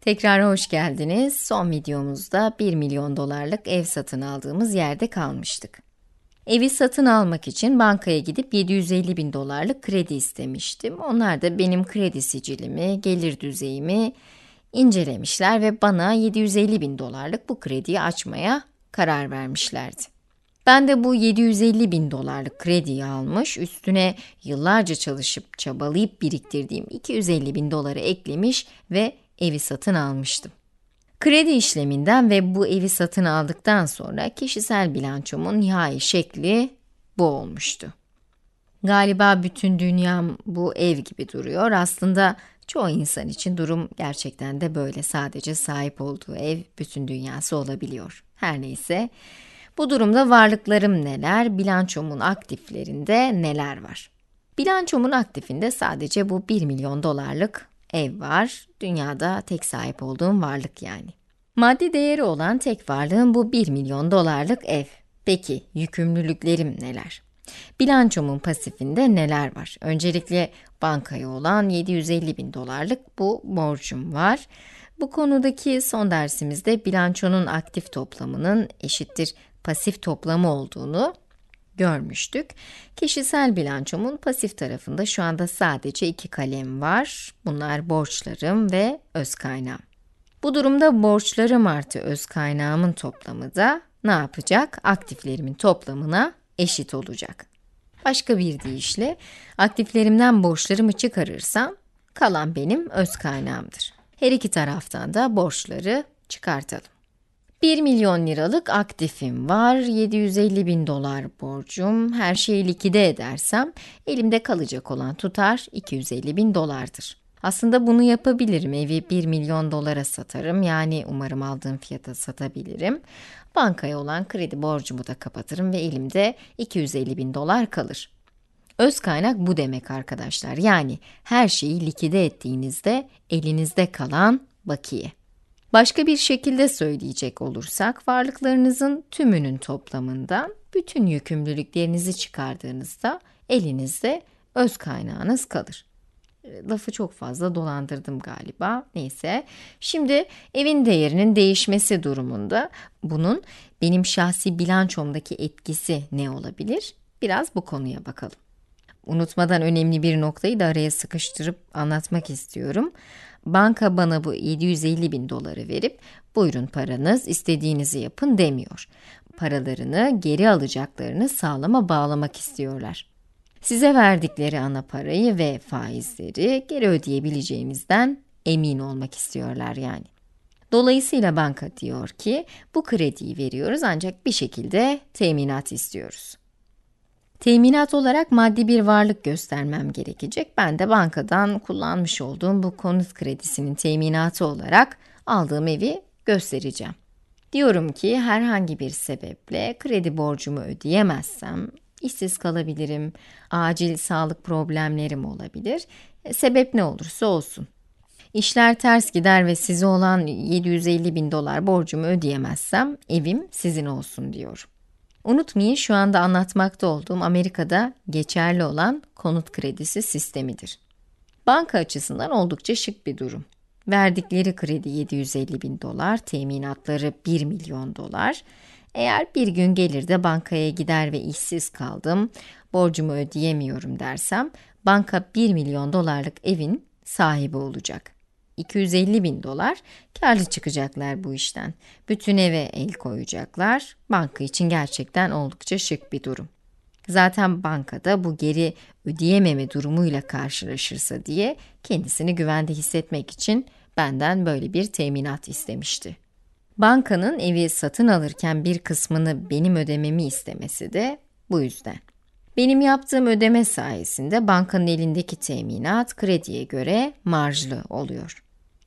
Tekrar hoş geldiniz. Son videomuzda 1 milyon dolarlık ev satın aldığımız yerde kalmıştık. Evi satın almak için bankaya gidip 750 bin dolarlık kredi istemiştim. Onlar da benim kredi sicilimi, gelir düzeyimi incelemişler ve bana 750 bin dolarlık bu krediyi açmaya karar vermişlerdi. Ben de bu 750 bin dolarlık krediyi almış, üstüne yıllarca çalışıp çabalayıp biriktirdiğim 250 bin doları eklemiş ve evi satın almıştım. Kredi işleminden ve bu evi satın aldıktan sonra kişisel bilançomun nihai şekli bu olmuştu. Galiba bütün dünyam bu ev gibi duruyor. Aslında çoğu insan için durum gerçekten de böyle. Sadece sahip olduğu ev bütün dünyası olabiliyor. Her neyse, bu durumda varlıklarım neler, bilançomun aktiflerinde neler var? Bilançomun aktifinde sadece bu 1 milyon dolarlık Ev var, dünyada tek sahip olduğum varlık yani. Maddi değeri olan tek varlığım bu 1 milyon dolarlık ev. Peki yükümlülüklerim neler? Bilançomun pasifinde neler var? Öncelikle bankaya olan 750 bin dolarlık bu borcum var. Bu konudaki son dersimizde bilançonun aktif toplamının eşittir pasif toplamı olduğunu görmüştük. Kişisel bilançomun pasif tarafında şu anda sadece iki kalem var. Bunlar borçlarım ve öz kaynağım. Bu durumda borçlarım artı öz kaynağımın toplamı da ne yapacak? Aktiflerimin toplamına eşit olacak. Başka bir deyişle aktiflerimden borçlarımı çıkarırsam kalan benim öz kaynağımdır. Her iki taraftan da borçları çıkartalım. 1 milyon liralık aktifim var, 750 bin dolar borcum, her şeyi likide edersem elimde kalacak olan tutar 250 bin dolardır. Aslında bunu yapabilirim. Evi 1 milyon dolara satarım. Yani umarım aldığım fiyata satabilirim. Bankaya olan kredi borcumu da kapatırım ve elimde 250 bin dolar kalır. Öz kaynak bu demek arkadaşlar. Yani her şeyi likide ettiğinizde elinizde kalan bakiye. Başka bir şekilde söyleyecek olursak varlıklarınızın tümünün toplamından bütün yükümlülüklerinizi çıkardığınızda elinizde öz kaynağınız kalır. Ee, lafı çok fazla dolandırdım galiba. Neyse. Şimdi evin değerinin değişmesi durumunda bunun benim şahsi bilançomdaki etkisi ne olabilir? Biraz bu konuya bakalım unutmadan önemli bir noktayı da araya sıkıştırıp anlatmak istiyorum. Banka bana bu 750 bin doları verip buyurun paranız istediğinizi yapın demiyor. Paralarını geri alacaklarını sağlama bağlamak istiyorlar. Size verdikleri ana parayı ve faizleri geri ödeyebileceğimizden emin olmak istiyorlar yani. Dolayısıyla banka diyor ki bu krediyi veriyoruz ancak bir şekilde teminat istiyoruz. Teminat olarak maddi bir varlık göstermem gerekecek. Ben de bankadan kullanmış olduğum bu konut kredisinin teminatı olarak aldığım evi göstereceğim. Diyorum ki herhangi bir sebeple kredi borcumu ödeyemezsem işsiz kalabilirim, acil sağlık problemlerim olabilir. E, sebep ne olursa olsun. İşler ters gider ve size olan 750 bin dolar borcumu ödeyemezsem evim sizin olsun diyorum. Unutmayın şu anda anlatmakta olduğum Amerika'da geçerli olan konut kredisi sistemidir. Banka açısından oldukça şık bir durum. Verdikleri kredi 750 bin dolar, teminatları 1 milyon dolar. Eğer bir gün gelir de bankaya gider ve işsiz kaldım, borcumu ödeyemiyorum dersem, banka 1 milyon dolarlık evin sahibi olacak.'' 250 bin dolar karlı çıkacaklar bu işten. Bütün eve el koyacaklar. Banka için gerçekten oldukça şık bir durum. Zaten bankada bu geri ödeyememe durumuyla karşılaşırsa diye kendisini güvende hissetmek için benden böyle bir teminat istemişti. Bankanın evi satın alırken bir kısmını benim ödememi istemesi de bu yüzden. Benim yaptığım ödeme sayesinde bankanın elindeki teminat krediye göre marjlı oluyor.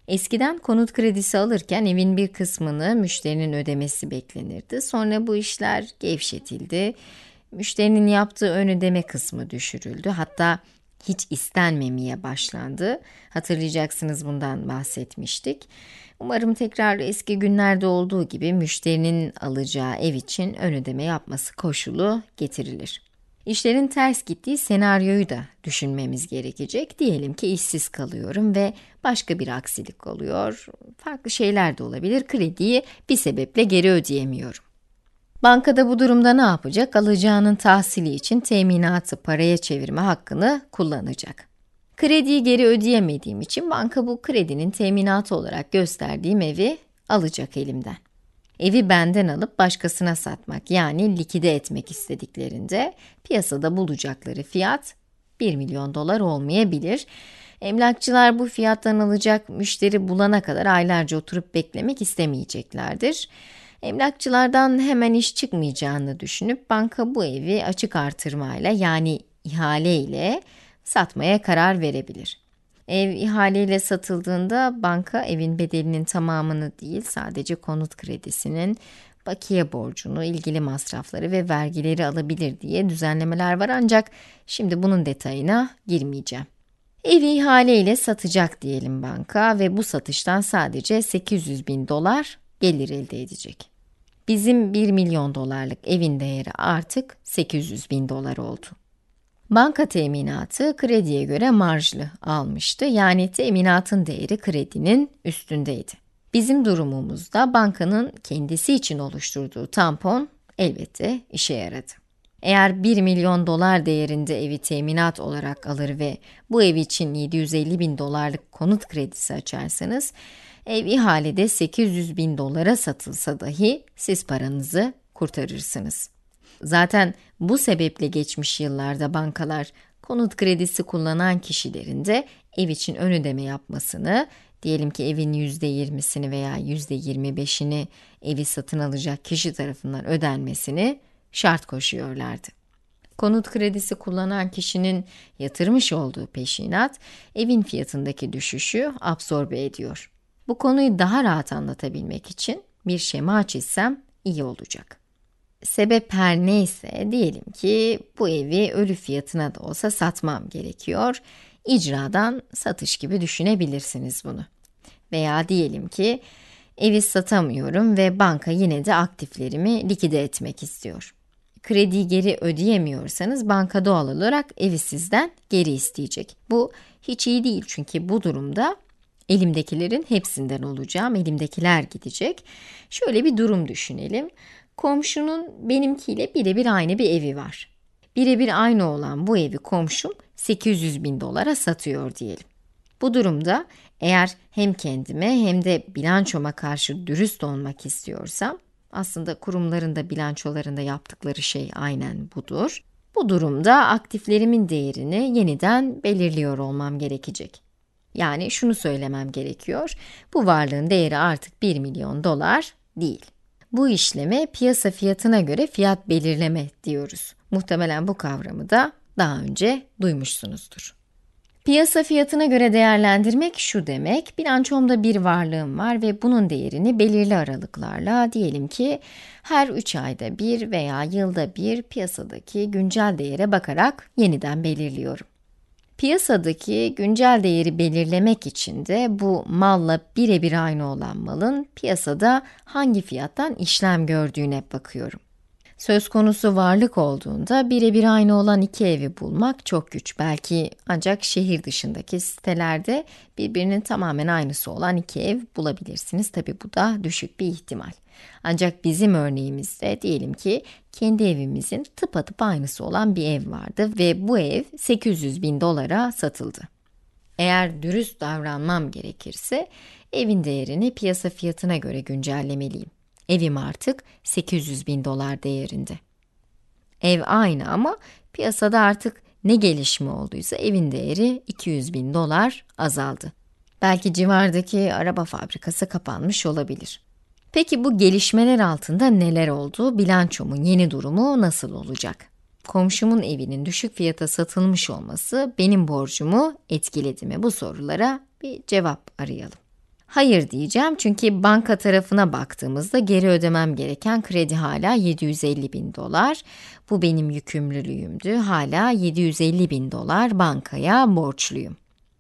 Eskiden konut kredisi alırken evin bir kısmını müşterinin ödemesi beklenirdi. Sonra bu işler gevşetildi. Müşterinin yaptığı ön ödeme kısmı düşürüldü. Hatta hiç istenmemeye başlandı. Hatırlayacaksınız bundan bahsetmiştik. Umarım tekrar eski günlerde olduğu gibi müşterinin alacağı ev için ön ödeme yapması koşulu getirilir. İşlerin ters gittiği senaryoyu da düşünmemiz gerekecek. Diyelim ki işsiz kalıyorum ve başka bir aksilik oluyor. Farklı şeyler de olabilir. Krediyi bir sebeple geri ödeyemiyorum. Bankada bu durumda ne yapacak? Alacağının tahsili için teminatı paraya çevirme hakkını kullanacak. Krediyi geri ödeyemediğim için banka bu kredinin teminatı olarak gösterdiğim evi alacak elimden evi benden alıp başkasına satmak yani likide etmek istediklerinde piyasada bulacakları fiyat 1 milyon dolar olmayabilir. Emlakçılar bu fiyattan alacak müşteri bulana kadar aylarca oturup beklemek istemeyeceklerdir. Emlakçılardan hemen iş çıkmayacağını düşünüp banka bu evi açık artırmayla yani ihale ile satmaya karar verebilir. Ev ihaleyle satıldığında banka evin bedelinin tamamını değil sadece konut kredisinin bakiye borcunu, ilgili masrafları ve vergileri alabilir diye düzenlemeler var ancak şimdi bunun detayına girmeyeceğim. Evi ihaleyle satacak diyelim banka ve bu satıştan sadece 800 bin dolar gelir elde edecek. Bizim 1 milyon dolarlık evin değeri artık 800 bin dolar oldu. Banka teminatı krediye göre marjlı almıştı. Yani teminatın değeri kredinin üstündeydi. Bizim durumumuzda bankanın kendisi için oluşturduğu tampon elbette işe yaradı. Eğer 1 milyon dolar değerinde evi teminat olarak alır ve bu ev için 750 bin dolarlık konut kredisi açarsanız, ev ihalede 800 bin dolara satılsa dahi siz paranızı kurtarırsınız. Zaten bu sebeple geçmiş yıllarda bankalar konut kredisi kullanan kişilerin de ev için ön ödeme yapmasını, diyelim ki evin %20'sini veya %25'ini evi satın alacak kişi tarafından ödenmesini şart koşuyorlardı. Konut kredisi kullanan kişinin yatırmış olduğu peşinat evin fiyatındaki düşüşü absorbe ediyor. Bu konuyu daha rahat anlatabilmek için bir şema çizsem iyi olacak sebep her neyse diyelim ki bu evi ölü fiyatına da olsa satmam gerekiyor. İcradan satış gibi düşünebilirsiniz bunu. Veya diyelim ki evi satamıyorum ve banka yine de aktiflerimi likide etmek istiyor. Krediyi geri ödeyemiyorsanız banka doğal olarak evi sizden geri isteyecek. Bu hiç iyi değil çünkü bu durumda elimdekilerin hepsinden olacağım. Elimdekiler gidecek. Şöyle bir durum düşünelim. Komşunun benimkiyle birebir aynı bir evi var. Birebir aynı olan bu evi komşum 800 bin dolara satıyor diyelim. Bu durumda eğer hem kendime hem de bilançoma karşı dürüst olmak istiyorsam aslında kurumların da bilançolarında yaptıkları şey aynen budur. Bu durumda aktiflerimin değerini yeniden belirliyor olmam gerekecek. Yani şunu söylemem gerekiyor. Bu varlığın değeri artık 1 milyon dolar değil. Bu işleme piyasa fiyatına göre fiyat belirleme diyoruz. Muhtemelen bu kavramı da daha önce duymuşsunuzdur. Piyasa fiyatına göre değerlendirmek şu demek, bilançomda bir varlığım var ve bunun değerini belirli aralıklarla diyelim ki her 3 ayda bir veya yılda bir piyasadaki güncel değere bakarak yeniden belirliyorum. Piyasadaki güncel değeri belirlemek için de bu malla birebir aynı olan malın piyasada hangi fiyattan işlem gördüğüne bakıyorum. Söz konusu varlık olduğunda birebir aynı olan iki evi bulmak çok güç. Belki ancak şehir dışındaki sitelerde birbirinin tamamen aynısı olan iki ev bulabilirsiniz. Tabi bu da düşük bir ihtimal. Ancak bizim örneğimizde diyelim ki kendi evimizin tıpatıp aynısı olan bir ev vardı ve bu ev 800 bin dolara satıldı. Eğer dürüst davranmam gerekirse evin değerini piyasa fiyatına göre güncellemeliyim. Evim artık 800 bin dolar değerinde. Ev aynı ama piyasada artık ne gelişme olduysa evin değeri 200 bin dolar azaldı. Belki civardaki araba fabrikası kapanmış olabilir. Peki bu gelişmeler altında neler oldu? Bilançomun yeni durumu nasıl olacak? Komşumun evinin düşük fiyata satılmış olması benim borcumu etkiledi mi? Bu sorulara bir cevap arayalım. Hayır diyeceğim çünkü banka tarafına baktığımızda geri ödemem gereken kredi hala 750 bin dolar. Bu benim yükümlülüğümdü. Hala 750 bin dolar bankaya borçluyum.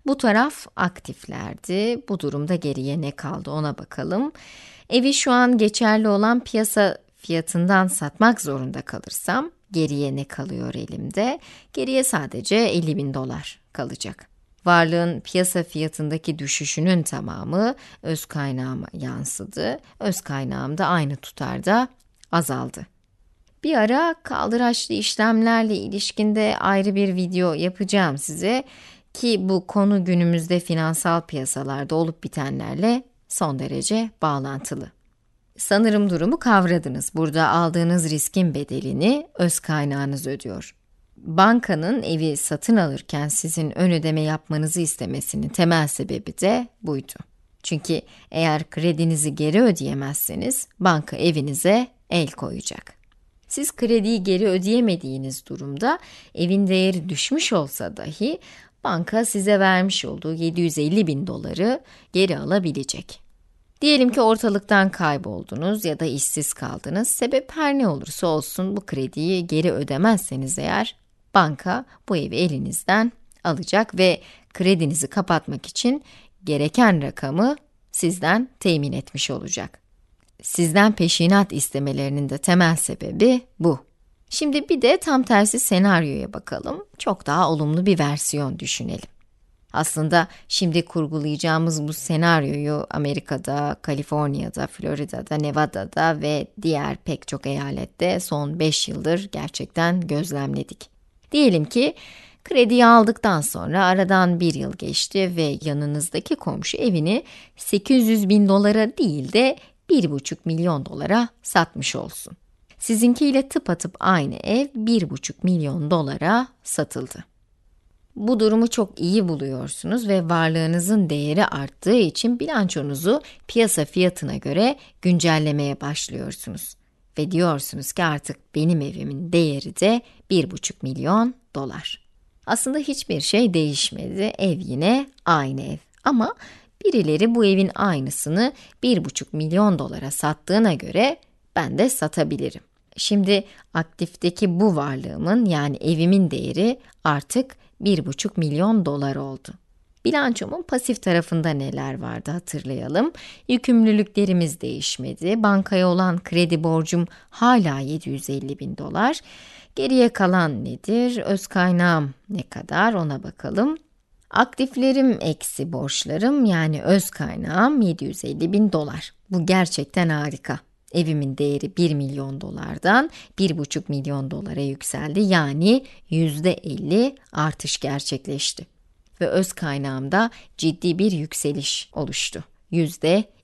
Bu taraf aktiflerdi. Bu durumda geriye ne kaldı ona bakalım. Evi şu an geçerli olan piyasa fiyatından satmak zorunda kalırsam geriye ne kalıyor elimde? Geriye sadece 50 bin dolar kalacak. Varlığın piyasa fiyatındaki düşüşünün tamamı öz kaynağıma yansıdı. Öz kaynağım da aynı tutarda azaldı. Bir ara kaldıraçlı işlemlerle ilişkinde ayrı bir video yapacağım size ki bu konu günümüzde finansal piyasalarda olup bitenlerle son derece bağlantılı. Sanırım durumu kavradınız. Burada aldığınız riskin bedelini öz kaynağınız ödüyor bankanın evi satın alırken sizin ön ödeme yapmanızı istemesinin temel sebebi de buydu. Çünkü eğer kredinizi geri ödeyemezseniz banka evinize el koyacak. Siz krediyi geri ödeyemediğiniz durumda evin değeri düşmüş olsa dahi banka size vermiş olduğu 750 bin doları geri alabilecek. Diyelim ki ortalıktan kayboldunuz ya da işsiz kaldınız. Sebep her ne olursa olsun bu krediyi geri ödemezseniz eğer banka bu evi elinizden alacak ve kredinizi kapatmak için gereken rakamı sizden temin etmiş olacak. Sizden peşinat istemelerinin de temel sebebi bu. Şimdi bir de tam tersi senaryoya bakalım. Çok daha olumlu bir versiyon düşünelim. Aslında şimdi kurgulayacağımız bu senaryoyu Amerika'da, Kaliforniya'da, Florida'da, Nevada'da ve diğer pek çok eyalette son 5 yıldır gerçekten gözlemledik. Diyelim ki krediyi aldıktan sonra aradan bir yıl geçti ve yanınızdaki komşu evini 800 bin dolara değil de 1,5 milyon dolara satmış olsun. Sizinkiyle tıpatıp aynı ev 1,5 milyon dolara satıldı. Bu durumu çok iyi buluyorsunuz ve varlığınızın değeri arttığı için bilançonuzu piyasa fiyatına göre güncellemeye başlıyorsunuz ve diyorsunuz ki artık benim evimin değeri de 1,5 milyon dolar. Aslında hiçbir şey değişmedi. Ev yine aynı ev. Ama birileri bu evin aynısını 1,5 milyon dolara sattığına göre ben de satabilirim. Şimdi aktifteki bu varlığımın yani evimin değeri artık 1,5 milyon dolar oldu. Bilançomun pasif tarafında neler vardı hatırlayalım. Yükümlülüklerimiz değişmedi. Bankaya olan kredi borcum hala 750 bin dolar. Geriye kalan nedir? Öz kaynağım ne kadar ona bakalım. Aktiflerim eksi borçlarım yani öz kaynağım 750 bin dolar. Bu gerçekten harika. Evimin değeri 1 milyon dolardan 1,5 milyon dolara yükseldi. Yani %50 artış gerçekleşti ve öz kaynağımda ciddi bir yükseliş oluştu.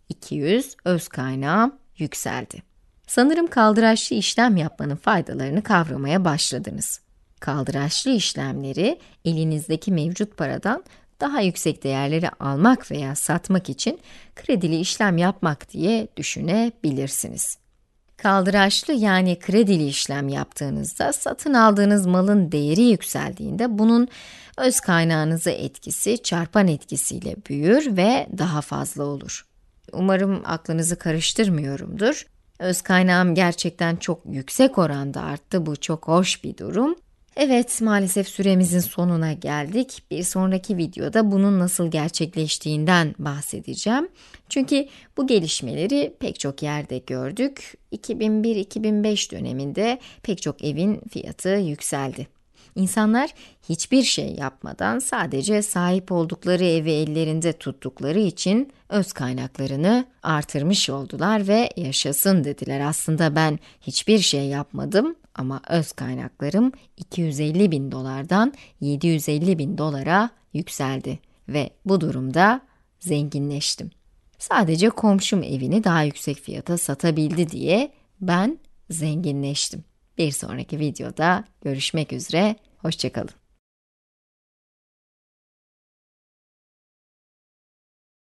200 öz kaynağım yükseldi. Sanırım kaldıraçlı işlem yapmanın faydalarını kavramaya başladınız. Kaldıraçlı işlemleri elinizdeki mevcut paradan daha yüksek değerleri almak veya satmak için kredili işlem yapmak diye düşünebilirsiniz. Kaldıraçlı yani kredili işlem yaptığınızda satın aldığınız malın değeri yükseldiğinde bunun öz kaynağınızı etkisi çarpan etkisiyle büyür ve daha fazla olur. Umarım aklınızı karıştırmıyorumdur. Öz kaynağım gerçekten çok yüksek oranda arttı. Bu çok hoş bir durum. Evet maalesef süremizin sonuna geldik. Bir sonraki videoda bunun nasıl gerçekleştiğinden bahsedeceğim. Çünkü bu gelişmeleri pek çok yerde gördük. 2001-2005 döneminde pek çok evin fiyatı yükseldi. İnsanlar hiçbir şey yapmadan sadece sahip oldukları evi ellerinde tuttukları için öz kaynaklarını artırmış oldular ve yaşasın dediler. Aslında ben hiçbir şey yapmadım ama öz kaynaklarım 250 bin dolardan 750 bin dolara yükseldi ve bu durumda zenginleştim. Sadece komşum evini daha yüksek fiyata satabildi diye ben zenginleştim. Bir sonraki videoda görüşmek üzere, hoşçakalın.